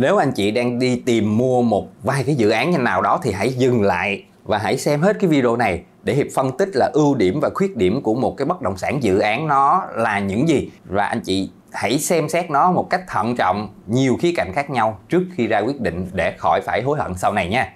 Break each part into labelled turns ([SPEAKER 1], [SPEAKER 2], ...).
[SPEAKER 1] nếu anh chị đang đi tìm mua một vài cái dự án như nào đó thì hãy dừng lại và hãy xem hết cái video này để hiệp phân tích là ưu điểm và khuyết điểm của một cái bất động sản dự án nó là những gì và anh chị hãy xem xét nó một cách thận trọng nhiều khía cạnh khác nhau trước khi ra quyết định để khỏi phải hối hận sau này nha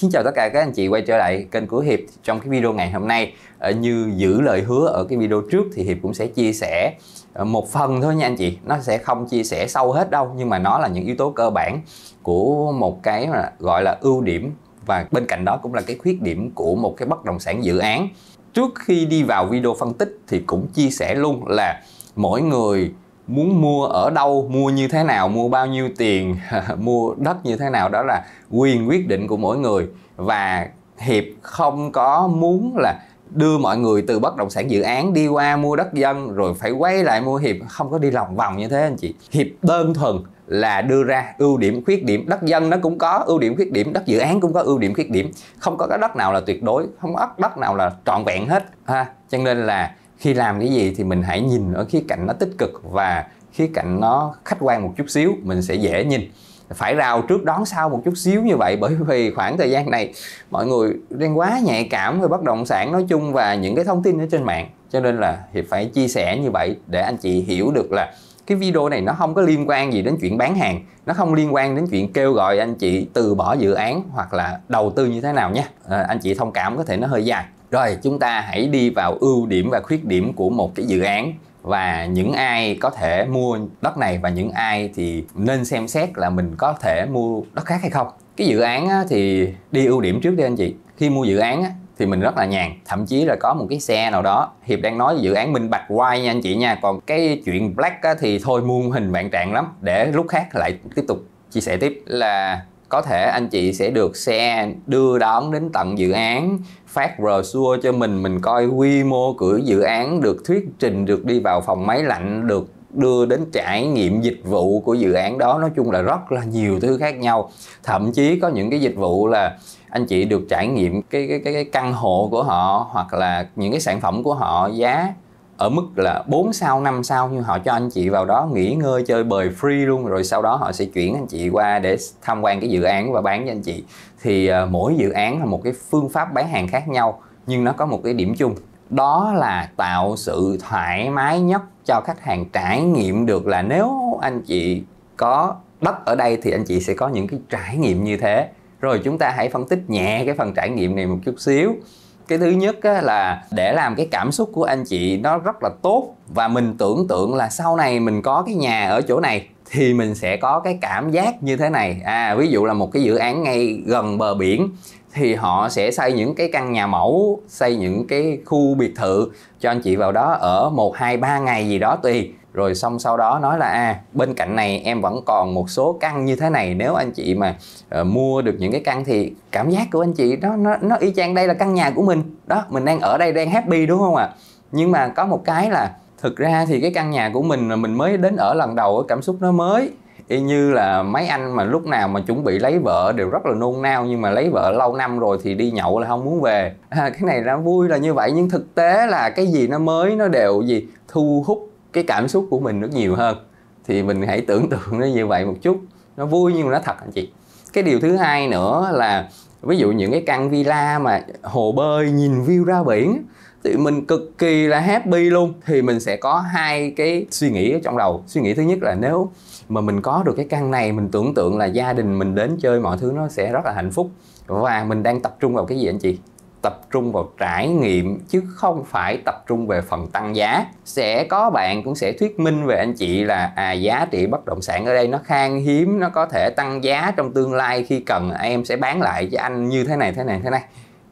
[SPEAKER 1] Xin chào tất cả các anh chị quay trở lại kênh của Hiệp Trong cái video ngày hôm nay ờ, Như giữ lời hứa ở cái video trước thì Hiệp cũng sẽ chia sẻ ờ, một phần thôi nha anh chị Nó sẽ không chia sẻ sâu hết đâu Nhưng mà nó là những yếu tố cơ bản của một cái gọi là ưu điểm Và bên cạnh đó cũng là cái khuyết điểm của một cái bất động sản dự án Trước khi đi vào video phân tích thì cũng chia sẻ luôn là mỗi người muốn mua ở đâu mua như thế nào mua bao nhiêu tiền mua đất như thế nào đó là quyền quyết định của mỗi người và hiệp không có muốn là đưa mọi người từ bất động sản dự án đi qua mua đất dân rồi phải quay lại mua hiệp không có đi lòng vòng như thế anh chị hiệp đơn thuần là đưa ra ưu điểm khuyết điểm đất dân nó cũng có ưu điểm khuyết điểm đất dự án cũng có ưu điểm khuyết điểm không có cái đất nào là tuyệt đối không có đất nào là trọn vẹn hết ha cho nên là khi làm cái gì thì mình hãy nhìn ở khía cạnh nó tích cực và khía cạnh nó khách quan một chút xíu mình sẽ dễ nhìn phải rào trước đón sau một chút xíu như vậy bởi vì khoảng thời gian này mọi người đang quá nhạy cảm về bất động sản nói chung và những cái thông tin ở trên mạng cho nên là hiệp phải chia sẻ như vậy để anh chị hiểu được là cái video này nó không có liên quan gì đến chuyện bán hàng nó không liên quan đến chuyện kêu gọi anh chị từ bỏ dự án hoặc là đầu tư như thế nào nhé à, anh chị thông cảm có thể nó hơi dài rồi chúng ta hãy đi vào ưu điểm và khuyết điểm của một cái dự án và những ai có thể mua đất này và những ai thì nên xem xét là mình có thể mua đất khác hay không. Cái dự án thì đi ưu điểm trước đi anh chị. Khi mua dự án thì mình rất là nhàn thậm chí là có một cái xe nào đó hiệp đang nói dự án minh bạch white nha anh chị nha còn cái chuyện black á, thì thôi muôn hình vạn trạng lắm để lúc khác lại tiếp tục chia sẻ tiếp là có thể anh chị sẽ được xe đưa đón đến tận dự án phát brochure cho mình mình coi quy mô của dự án được thuyết trình được đi vào phòng máy lạnh được đưa đến trải nghiệm dịch vụ của dự án đó nói chung là rất là nhiều thứ khác nhau thậm chí có những cái dịch vụ là anh chị được trải nghiệm cái cái cái, cái căn hộ của họ hoặc là những cái sản phẩm của họ giá ở mức là 4 sao 5 sao nhưng họ cho anh chị vào đó nghỉ ngơi chơi bời free luôn rồi sau đó họ sẽ chuyển anh chị qua để tham quan cái dự án và bán cho anh chị thì uh, mỗi dự án là một cái phương pháp bán hàng khác nhau nhưng nó có một cái điểm chung đó là tạo sự thoải mái nhất cho khách hàng trải nghiệm được là nếu anh chị có đất ở đây thì anh chị sẽ có những cái trải nghiệm như thế rồi chúng ta hãy phân tích nhẹ cái phần trải nghiệm này một chút xíu cái thứ nhất á, là để làm cái cảm xúc của anh chị nó rất là tốt và mình tưởng tượng là sau này mình có cái nhà ở chỗ này thì mình sẽ có cái cảm giác như thế này à ví dụ là một cái dự án ngay gần bờ biển thì họ sẽ xây những cái căn nhà mẫu xây những cái khu biệt thự cho anh chị vào đó ở một hai ba ngày gì đó tùy rồi xong sau đó nói là à bên cạnh này em vẫn còn một số căn như thế này nếu anh chị mà uh, mua được những cái căn thì cảm giác của anh chị đó nó nó y chang đây là căn nhà của mình đó mình đang ở đây đang happy đúng không ạ à? nhưng mà có một cái là thực ra thì cái căn nhà của mình mà mình mới đến ở lần đầu cảm xúc nó mới y như là mấy anh mà lúc nào mà chuẩn bị lấy vợ đều rất là nôn nao nhưng mà lấy vợ lâu năm rồi thì đi nhậu là không muốn về à, cái này nó vui là như vậy nhưng thực tế là cái gì nó mới nó đều gì thu hút cái cảm xúc của mình rất nhiều hơn thì mình hãy tưởng tượng nó như vậy một chút nó vui nhưng mà nó thật anh chị cái điều thứ hai nữa là ví dụ những cái căn villa mà hồ bơi nhìn view ra biển thì mình cực kỳ là happy luôn thì mình sẽ có hai cái suy nghĩ ở trong đầu suy nghĩ thứ nhất là nếu mà mình có được cái căn này mình tưởng tượng là gia đình mình đến chơi mọi thứ nó sẽ rất là hạnh phúc và mình đang tập trung vào cái gì anh chị tập trung vào trải nghiệm chứ không phải tập trung về phần tăng giá sẽ có bạn cũng sẽ thuyết minh về anh chị là à giá trị bất động sản ở đây nó khan hiếm nó có thể tăng giá trong tương lai khi cần à, em sẽ bán lại cho anh như thế này thế này thế này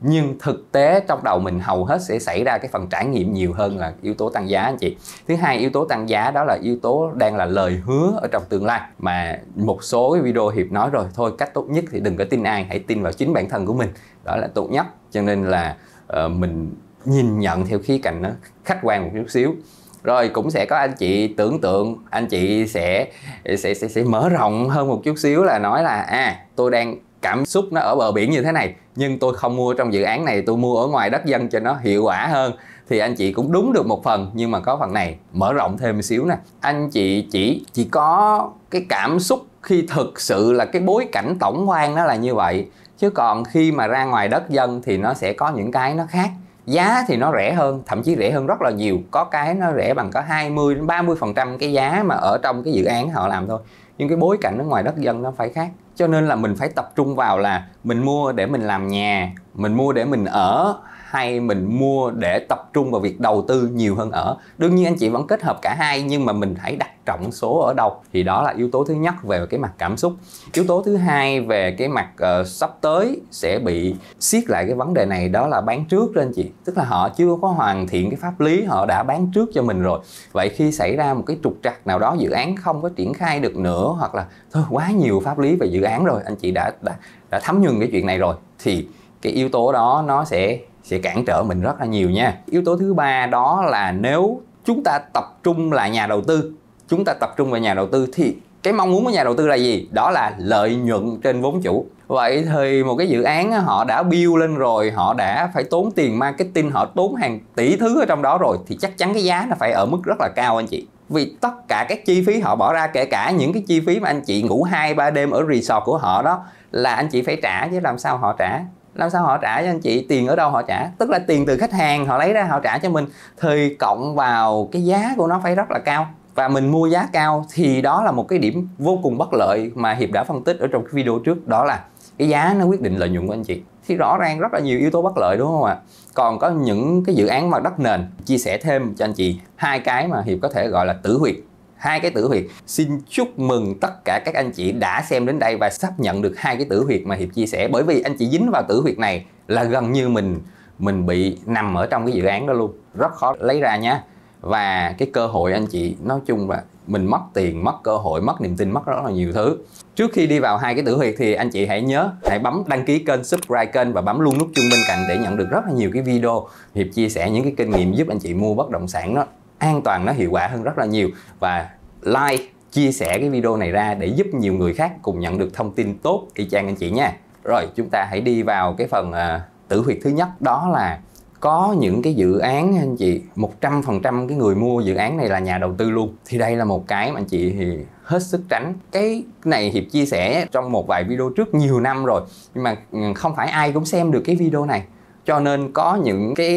[SPEAKER 1] nhưng thực tế trong đầu mình hầu hết sẽ xảy ra cái phần trải nghiệm nhiều hơn là yếu tố tăng giá anh chị thứ hai yếu tố tăng giá đó là yếu tố đang là lời hứa ở trong tương lai mà một số cái video hiệp nói rồi thôi cách tốt nhất thì đừng có tin ai hãy tin vào chính bản thân của mình đó là tốt nhất cho nên là uh, mình nhìn nhận theo khía cạnh nó khách quan một chút xíu rồi cũng sẽ có anh chị tưởng tượng anh chị sẽ sẽ sẽ, sẽ mở rộng hơn một chút xíu là nói là à tôi đang cảm xúc nó ở bờ biển như thế này nhưng tôi không mua trong dự án này tôi mua ở ngoài đất dân cho nó hiệu quả hơn thì anh chị cũng đúng được một phần nhưng mà có phần này mở rộng thêm một xíu nè anh chị chỉ chỉ có cái cảm xúc khi thực sự là cái bối cảnh tổng quan nó là như vậy chứ còn khi mà ra ngoài đất dân thì nó sẽ có những cái nó khác giá thì nó rẻ hơn thậm chí rẻ hơn rất là nhiều có cái nó rẻ bằng có 20 đến 30 phần trăm cái giá mà ở trong cái dự án họ làm thôi nhưng cái bối cảnh ở ngoài đất dân nó phải khác cho nên là mình phải tập trung vào là mình mua để mình làm nhà mình mua để mình ở hay mình mua để tập trung vào việc đầu tư nhiều hơn ở đương nhiên anh chị vẫn kết hợp cả hai nhưng mà mình hãy đặt trọng số ở đâu thì đó là yếu tố thứ nhất về cái mặt cảm xúc yếu tố thứ hai về cái mặt uh, sắp tới sẽ bị siết lại cái vấn đề này đó là bán trước đó anh chị tức là họ chưa có hoàn thiện cái pháp lý họ đã bán trước cho mình rồi vậy khi xảy ra một cái trục trặc nào đó dự án không có triển khai được nữa hoặc là thôi quá nhiều pháp lý về dự án rồi anh chị đã đã, đã thấm nhuần cái chuyện này rồi thì cái yếu tố đó nó sẽ sẽ cản trở mình rất là nhiều nha yếu tố thứ ba đó là nếu chúng ta tập trung là nhà đầu tư chúng ta tập trung vào nhà đầu tư thì cái mong muốn của nhà đầu tư là gì đó là lợi nhuận trên vốn chủ vậy thì một cái dự án họ đã build lên rồi họ đã phải tốn tiền marketing họ tốn hàng tỷ thứ ở trong đó rồi thì chắc chắn cái giá nó phải ở mức rất là cao anh chị vì tất cả các chi phí họ bỏ ra kể cả những cái chi phí mà anh chị ngủ hai ba đêm ở resort của họ đó là anh chị phải trả chứ làm sao họ trả làm sao họ trả cho anh chị tiền ở đâu họ trả tức là tiền từ khách hàng họ lấy ra họ trả cho mình thì cộng vào cái giá của nó phải rất là cao và mình mua giá cao thì đó là một cái điểm vô cùng bất lợi mà hiệp đã phân tích ở trong cái video trước đó là cái giá nó quyết định lợi nhuận của anh chị thì rõ ràng rất là nhiều yếu tố bất lợi đúng không ạ còn có những cái dự án mà đất nền chia sẻ thêm cho anh chị hai cái mà hiệp có thể gọi là tử huyệt hai cái tử huyệt xin chúc mừng tất cả các anh chị đã xem đến đây và sắp nhận được hai cái tử huyệt mà hiệp chia sẻ bởi vì anh chị dính vào tử huyệt này là gần như mình mình bị nằm ở trong cái dự án đó luôn rất khó lấy ra nhé và cái cơ hội anh chị nói chung là mình mất tiền mất cơ hội mất niềm tin mất rất là nhiều thứ trước khi đi vào hai cái tử huyệt thì anh chị hãy nhớ hãy bấm đăng ký kênh subscribe kênh và bấm luôn nút chuông bên cạnh để nhận được rất là nhiều cái video hiệp chia sẻ những cái kinh nghiệm giúp anh chị mua bất động sản đó an toàn nó hiệu quả hơn rất là nhiều và like chia sẻ cái video này ra để giúp nhiều người khác cùng nhận được thông tin tốt y chang anh chị nha rồi chúng ta hãy đi vào cái phần uh, tử huyệt thứ nhất đó là có những cái dự án anh chị 100% cái người mua dự án này là nhà đầu tư luôn thì đây là một cái mà anh chị thì hết sức tránh cái này hiệp chia sẻ trong một vài video trước nhiều năm rồi nhưng mà ừ, không phải ai cũng xem được cái video này cho nên có những cái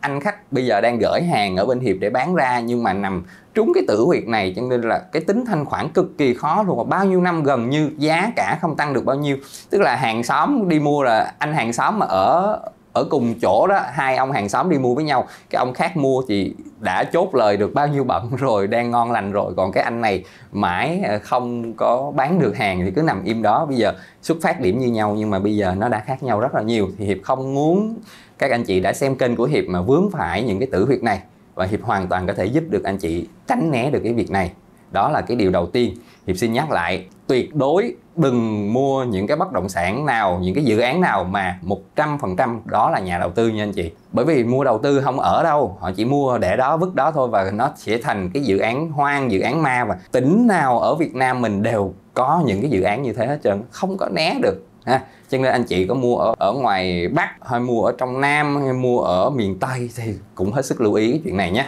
[SPEAKER 1] anh khách bây giờ đang gửi hàng ở bên hiệp để bán ra nhưng mà nằm trúng cái tử huyệt này cho nên là cái tính thanh khoản cực kỳ khó luôn và bao nhiêu năm gần như giá cả không tăng được bao nhiêu tức là hàng xóm đi mua là anh hàng xóm mà ở ở cùng chỗ đó hai ông hàng xóm đi mua với nhau cái ông khác mua thì đã chốt lời được bao nhiêu bận rồi đang ngon lành rồi còn cái anh này mãi à, không có bán được hàng thì cứ nằm im đó bây giờ xuất phát điểm như nhau nhưng mà bây giờ nó đã khác nhau rất là nhiều thì hiệp không muốn các anh chị đã xem kênh của hiệp mà vướng phải những cái tử huyệt này và hiệp hoàn toàn có thể giúp được anh chị tránh né được cái việc này đó là cái điều đầu tiên hiệp xin nhắc lại tuyệt đối đừng mua những cái bất động sản nào, những cái dự án nào mà 100% đó là nhà đầu tư nha anh chị. Bởi vì mua đầu tư không ở đâu, họ chỉ mua để đó vứt đó thôi và nó sẽ thành cái dự án hoang, dự án ma và tỉnh nào ở Việt Nam mình đều có những cái dự án như thế hết trơn, không có né được ha cho nên anh chị có mua ở ở ngoài bắc hay mua ở trong nam hay mua ở miền tây thì cũng hết sức lưu ý cái chuyện này nhé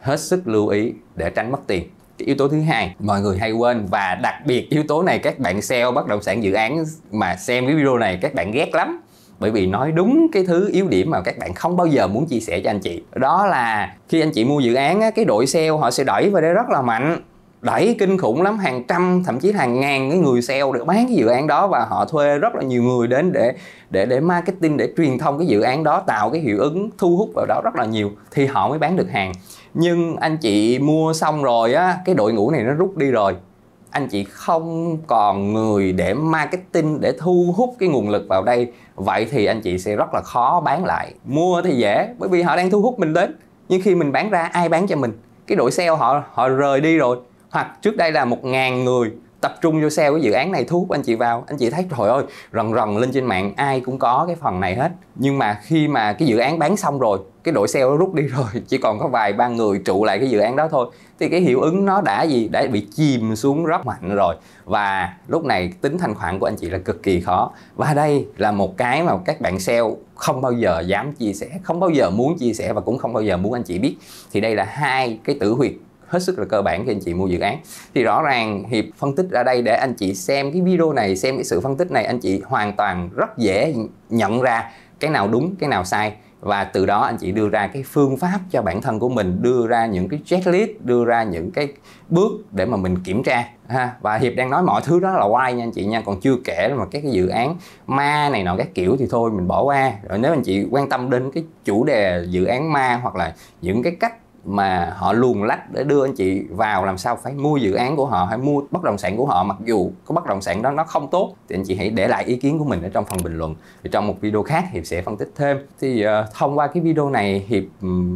[SPEAKER 1] hết sức lưu ý để tránh mất tiền yếu tố thứ hai mọi người hay quên và đặc biệt yếu tố này các bạn sale bất động sản dự án mà xem cái video này các bạn ghét lắm bởi vì nói đúng cái thứ yếu điểm mà các bạn không bao giờ muốn chia sẻ cho anh chị đó là khi anh chị mua dự án cái đội sale họ sẽ đẩy vào đây rất là mạnh đẩy kinh khủng lắm hàng trăm thậm chí hàng ngàn cái người sale được bán cái dự án đó và họ thuê rất là nhiều người đến để để để marketing để truyền thông cái dự án đó tạo cái hiệu ứng thu hút vào đó rất là nhiều thì họ mới bán được hàng nhưng anh chị mua xong rồi á cái đội ngũ này nó rút đi rồi anh chị không còn người để marketing để thu hút cái nguồn lực vào đây vậy thì anh chị sẽ rất là khó bán lại mua thì dễ bởi vì họ đang thu hút mình đến nhưng khi mình bán ra ai bán cho mình cái đội sale họ họ rời đi rồi hoặc trước đây là một ngàn người tập trung vô sale cái dự án này thu hút anh chị vào anh chị thấy trời ơi rần rần lên trên mạng ai cũng có cái phần này hết nhưng mà khi mà cái dự án bán xong rồi cái đội sale nó rút đi rồi chỉ còn có vài ba người trụ lại cái dự án đó thôi thì cái hiệu ứng nó đã gì đã bị chìm xuống rất mạnh rồi và lúc này tính thanh khoản của anh chị là cực kỳ khó và đây là một cái mà các bạn sale không bao giờ dám chia sẻ không bao giờ muốn chia sẻ và cũng không bao giờ muốn anh chị biết thì đây là hai cái tử huyệt hết sức là cơ bản khi anh chị mua dự án thì rõ ràng hiệp phân tích ra đây để anh chị xem cái video này xem cái sự phân tích này anh chị hoàn toàn rất dễ nhận ra cái nào đúng cái nào sai và từ đó anh chị đưa ra cái phương pháp cho bản thân của mình đưa ra những cái checklist đưa ra những cái bước để mà mình kiểm tra ha và hiệp đang nói mọi thứ đó là why nha anh chị nha còn chưa kể mà các cái dự án ma này nọ các kiểu thì thôi mình bỏ qua rồi nếu anh chị quan tâm đến cái chủ đề dự án ma hoặc là những cái cách mà họ luồn lách để đưa anh chị vào làm sao phải mua dự án của họ hay mua bất động sản của họ mặc dù có bất động sản đó nó không tốt thì anh chị hãy để lại ý kiến của mình ở trong phần bình luận thì trong một video khác hiệp sẽ phân tích thêm thì uh, thông qua cái video này hiệp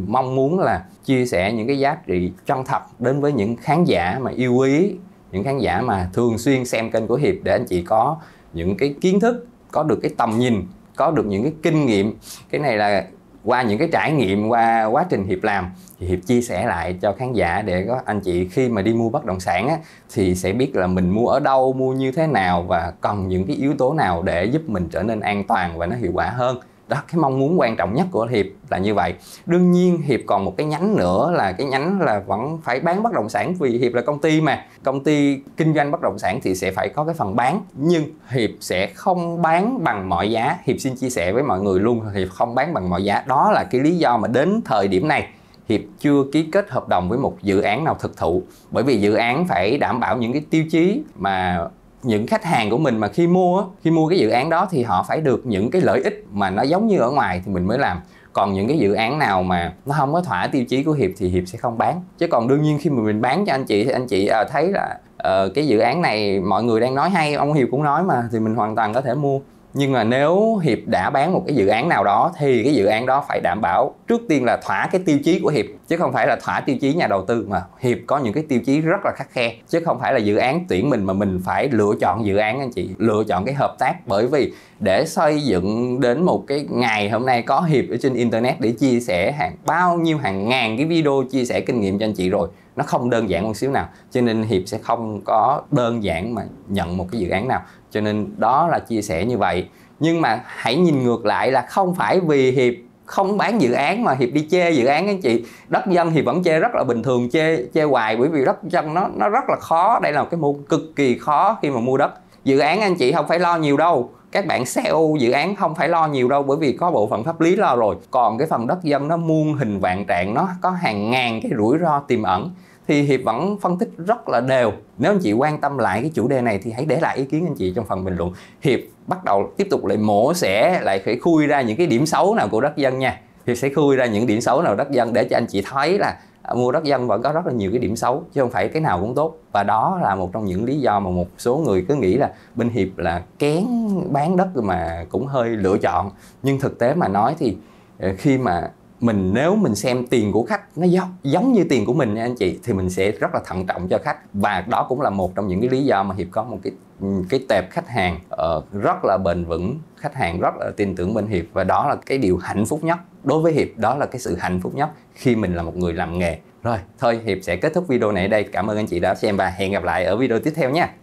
[SPEAKER 1] mong muốn là chia sẻ những cái giá trị chân thật đến với những khán giả mà yêu quý những khán giả mà thường xuyên xem kênh của hiệp để anh chị có những cái kiến thức có được cái tầm nhìn có được những cái kinh nghiệm cái này là qua những cái trải nghiệm qua quá trình hiệp làm thì hiệp chia sẻ lại cho khán giả để có anh chị khi mà đi mua bất động sản á, thì sẽ biết là mình mua ở đâu mua như thế nào và cần những cái yếu tố nào để giúp mình trở nên an toàn và nó hiệu quả hơn đó cái mong muốn quan trọng nhất của hiệp là như vậy đương nhiên hiệp còn một cái nhánh nữa là cái nhánh là vẫn phải bán bất động sản vì hiệp là công ty mà công ty kinh doanh bất động sản thì sẽ phải có cái phần bán nhưng hiệp sẽ không bán bằng mọi giá hiệp xin chia sẻ với mọi người luôn hiệp không bán bằng mọi giá đó là cái lý do mà đến thời điểm này Hiệp chưa ký kết hợp đồng với một dự án nào thực thụ bởi vì dự án phải đảm bảo những cái tiêu chí mà những khách hàng của mình mà khi mua khi mua cái dự án đó thì họ phải được những cái lợi ích mà nó giống như ở ngoài thì mình mới làm còn những cái dự án nào mà nó không có thỏa tiêu chí của hiệp thì hiệp sẽ không bán chứ còn đương nhiên khi mà mình bán cho anh chị thì anh chị ờ, thấy là uh, cái dự án này mọi người đang nói hay ông hiệp cũng nói mà thì mình hoàn toàn có thể mua nhưng mà nếu hiệp đã bán một cái dự án nào đó thì cái dự án đó phải đảm bảo trước tiên là thỏa cái tiêu chí của hiệp chứ không phải là thỏa tiêu chí nhà đầu tư mà hiệp có những cái tiêu chí rất là khắc khe chứ không phải là dự án tuyển mình mà mình phải lựa chọn dự án anh chị lựa chọn cái hợp tác bởi vì để xây dựng đến một cái ngày hôm nay có hiệp ở trên internet để chia sẻ hàng bao nhiêu hàng ngàn cái video chia sẻ kinh nghiệm cho anh chị rồi nó không đơn giản một xíu nào cho nên hiệp sẽ không có đơn giản mà nhận một cái dự án nào cho nên đó là chia sẻ như vậy nhưng mà hãy nhìn ngược lại là không phải vì hiệp không bán dự án mà hiệp đi chê dự án anh chị đất dân thì vẫn chê rất là bình thường chê chê hoài bởi vì đất dân nó nó rất là khó đây là một cái mua cực kỳ khó khi mà mua đất dự án anh chị không phải lo nhiều đâu các bạn SEO dự án không phải lo nhiều đâu bởi vì có bộ phận pháp lý lo rồi còn cái phần đất dân nó muôn hình vạn trạng nó có hàng ngàn cái rủi ro tiềm ẩn thì Hiệp vẫn phân tích rất là đều. Nếu anh chị quan tâm lại cái chủ đề này thì hãy để lại ý kiến anh chị trong phần bình luận. Hiệp bắt đầu tiếp tục lại mổ xẻ lại phải khui ra những cái điểm xấu nào của đất dân nha. Hiệp sẽ khui ra những điểm xấu nào đất dân để cho anh chị thấy là Ờ, mua đất dân vẫn có rất là nhiều cái điểm xấu chứ không phải cái nào cũng tốt và đó là một trong những lý do mà một số người cứ nghĩ là Binh Hiệp là kén bán đất mà cũng hơi lựa chọn nhưng thực tế mà nói thì ờ, khi mà mình nếu mình xem tiền của khách nó giống giống như tiền của mình nha anh chị thì mình sẽ rất là thận trọng cho khách và đó cũng là một trong những cái lý do mà hiệp có một cái cái tệp khách hàng uh, rất là bền vững khách hàng rất là tin tưởng bên hiệp và đó là cái điều hạnh phúc nhất đối với hiệp đó là cái sự hạnh phúc nhất khi mình là một người làm nghề rồi thôi hiệp sẽ kết thúc video này ở đây cảm ơn anh chị đã xem và hẹn gặp lại ở video tiếp theo nha